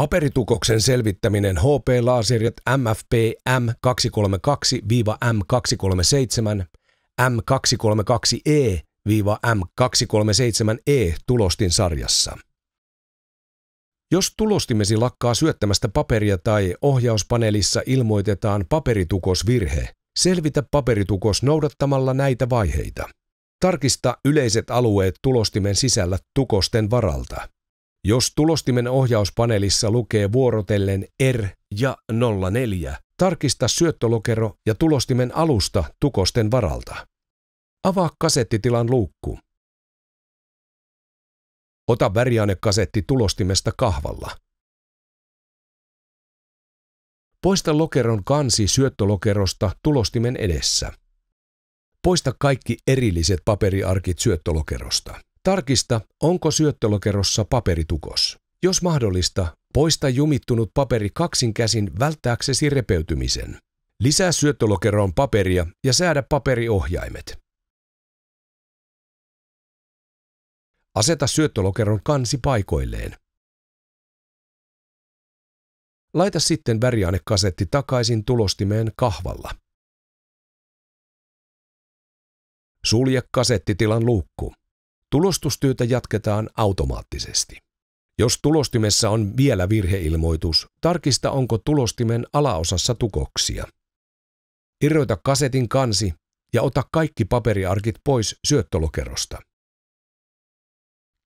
Paperitukoksen selvittäminen HP-laaserit MFP M232-M237, M232E-M237E tulostin sarjassa. Jos tulostimesi lakkaa syöttämästä paperia tai ohjauspaneelissa ilmoitetaan paperitukosvirhe, selvitä paperitukos noudattamalla näitä vaiheita. Tarkista yleiset alueet tulostimen sisällä tukosten varalta. Jos tulostimen ohjauspaneelissa lukee vuorotellen R ja 04, tarkista syöttölokero ja tulostimen alusta tukosten varalta. Avaa kasettitilan luukku. Ota väriainekasetti tulostimesta kahvalla. Poista lokeron kansi syöttölokerosta tulostimen edessä. Poista kaikki erilliset paperiarkit syöttölokerosta. Tarkista, onko syöttölokerossa paperitukos. Jos mahdollista, poista jumittunut paperi kaksin käsin välttääksesi repeytymisen. Lisää syöttölokeroon paperia ja säädä paperiohjaimet. Aseta syöttölokeron kansi paikoilleen. Laita sitten väriainekasetti takaisin tulostimeen kahvalla. Sulje kasettitilan luukku. Tulostustyötä jatketaan automaattisesti. Jos tulostimessa on vielä virheilmoitus, tarkista onko tulostimen alaosassa tukoksia. Irroita kasetin kansi ja ota kaikki paperiarkit pois syöttolokerosta.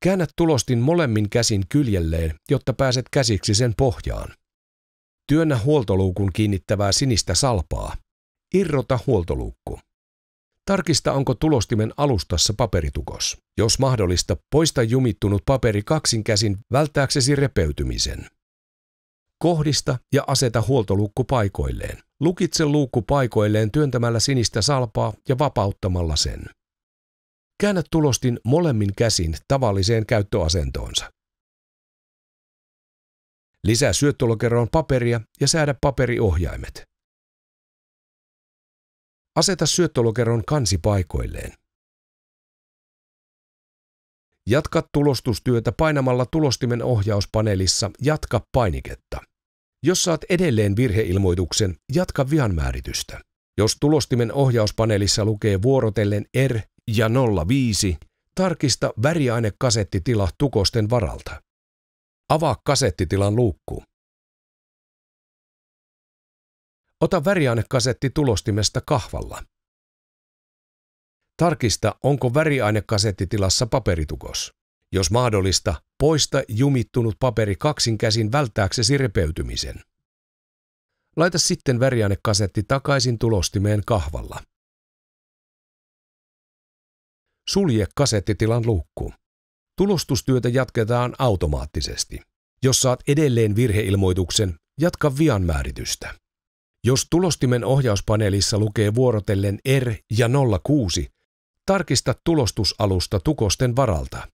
Käännä tulostin molemmin käsin kyljelleen, jotta pääset käsiksi sen pohjaan. Työnnä huoltoluukun kiinnittävää sinistä salpaa. Irrota huoltoluukku. Tarkista, onko tulostimen alustassa paperitukos. Jos mahdollista, poista jumittunut paperi kaksin käsin välttääksesi repeytymisen. Kohdista ja aseta huoltoluukku paikoilleen. Lukitse luukku paikoilleen työntämällä sinistä salpaa ja vapauttamalla sen. Käännä tulostin molemmin käsin tavalliseen käyttöasentoonsa. Lisää syöttölokeroon paperia ja säädä paperiohjaimet. Aseta syöttölokeron kansi paikoilleen. Jatka tulostustyötä painamalla tulostimen ohjauspaneelissa Jatka painiketta. Jos saat edelleen virheilmoituksen, jatka vian Jos tulostimen ohjauspaneelissa lukee vuorotellen R ja 05, tarkista väriainekasettitila tukosten varalta. Avaa kasettitilan luukku. Ota väriainekasetti tulostimesta kahvalla. Tarkista, onko tilassa paperitukos. Jos mahdollista, poista jumittunut paperi kaksin käsin välttääksesi repeytymisen. Laita sitten väriainekasetti takaisin tulostimeen kahvalla. Sulje kasettitilan luukku. Tulostustyötä jatketaan automaattisesti. Jos saat edelleen virheilmoituksen, jatka vian määritystä. Jos tulostimen ohjauspaneelissa lukee vuorotellen R ja 06, tarkista tulostusalusta tukosten varalta.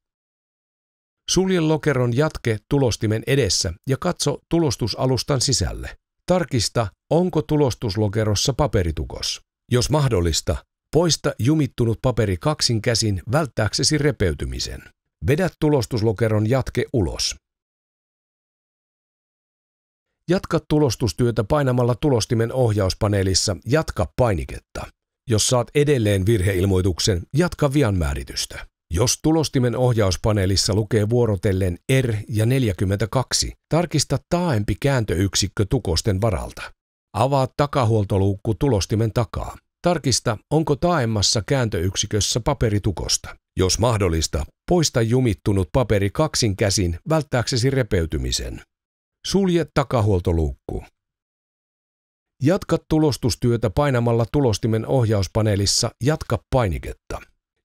Sulje lokeron jatke tulostimen edessä ja katso tulostusalustan sisälle. Tarkista, onko tulostuslokerossa paperitukos. Jos mahdollista, poista jumittunut paperi kaksin käsin välttääksesi repeytymisen. Vedä tulostuslokeron jatke ulos. Jatka tulostustyötä painamalla tulostimen ohjauspaneelissa Jatka painiketta. Jos saat edelleen virheilmoituksen, jatka vian määritystä. Jos tulostimen ohjauspaneelissa lukee vuorotellen R ja 42, tarkista taaempi kääntöyksikkö tukosten varalta. Avaa takahuoltoluukku tulostimen takaa. Tarkista, onko taemmassa kääntöyksikössä paperitukosta. Jos mahdollista, poista jumittunut paperi kaksin käsin välttääksesi repeytymisen. Sulje takahuoltoluukku. Jatka tulostustyötä painamalla tulostimen ohjauspaneelissa Jatka painiketta.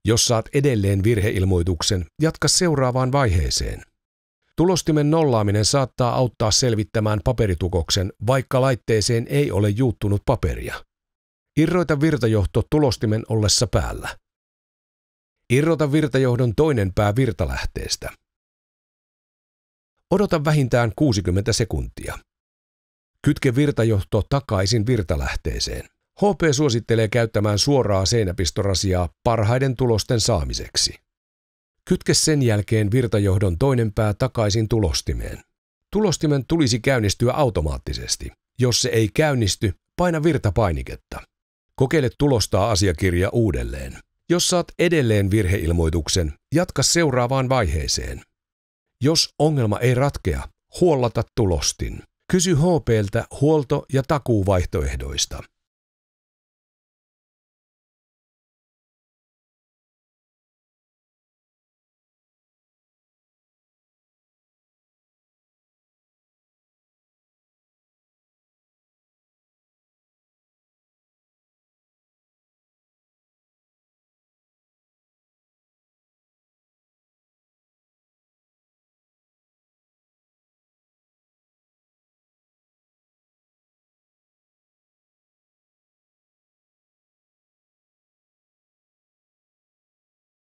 Jos saat edelleen virheilmoituksen, jatka seuraavaan vaiheeseen. Tulostimen nollaaminen saattaa auttaa selvittämään paperitukoksen, vaikka laitteeseen ei ole juuttunut paperia. Irroita virtajohto tulostimen ollessa päällä. Irrota virtajohdon toinen pää virtalähteestä. Odota vähintään 60 sekuntia. Kytke virtajohto takaisin virtalähteeseen. HP suosittelee käyttämään suoraa seinäpistorasiaa parhaiden tulosten saamiseksi. Kytke sen jälkeen virtajohdon toinen pää takaisin tulostimeen. Tulostimen tulisi käynnistyä automaattisesti. Jos se ei käynnisty, paina virtapainiketta. Kokeile tulostaa asiakirja uudelleen. Jos saat edelleen virheilmoituksen, jatka seuraavaan vaiheeseen. Jos ongelma ei ratkea, huollata tulostin. Kysy HPltä huolto- ja takuuvaihtoehdoista.